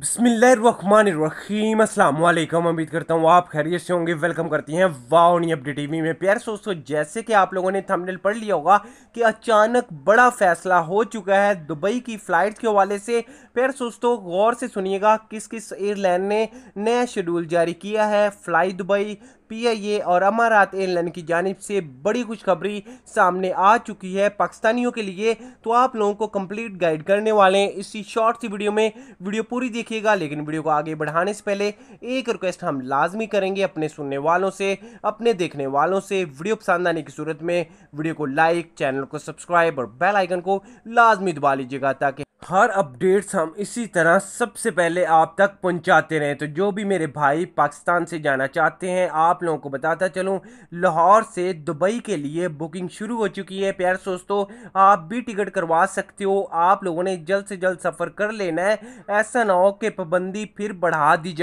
बसमिलीम अल्लाम उम्मीद करता हूँ आप खैरियत से होंगे वेलकम करती हैं वाओनी अपडेट टीवी में प्यार दोस्तों जैसे कि आप लोगों ने थंबनेल पढ़ लिया होगा कि अचानक बड़ा फैसला हो चुका है दुबई की फ़्लाइट के हवाले से प्यार दोस्तों गौर से सुनिएगा किस किस एयरलाइन ने नया शेड्यूल जारी किया है फ्लाई दुबई पीआईए और अमारात एयरलाइन की जानब से बड़ी खुशखबरी सामने आ चुकी है पाकिस्तानियों के लिए तो आप लोगों को कंप्लीट गाइड करने वाले हैं इसी शॉर्ट सी वीडियो में वीडियो पूरी देखिएगा लेकिन वीडियो को आगे बढ़ाने से पहले एक रिक्वेस्ट हम लाजमी करेंगे अपने सुनने वालों से अपने देखने वालों से वीडियो पसंद आने की सूरत में वीडियो को लाइक चैनल को सब्सक्राइब और बेल आइकन को लाजमी दबा लीजिएगा ताकि हर अपडेट्स हम इसी तरह सबसे पहले आप तक पहुंचाते रहें तो जो भी मेरे भाई पाकिस्तान से जाना चाहते हैं आप लोगों को बताता चलूं लाहौर से दुबई के लिए बुकिंग शुरू हो चुकी है प्यार दोस्तों आप भी टिकट करवा सकते हो आप लोगों ने जल्द से जल्द सफ़र कर लेना है ऐसा ना हो कि पाबंदी फिर बढ़ा दी जाए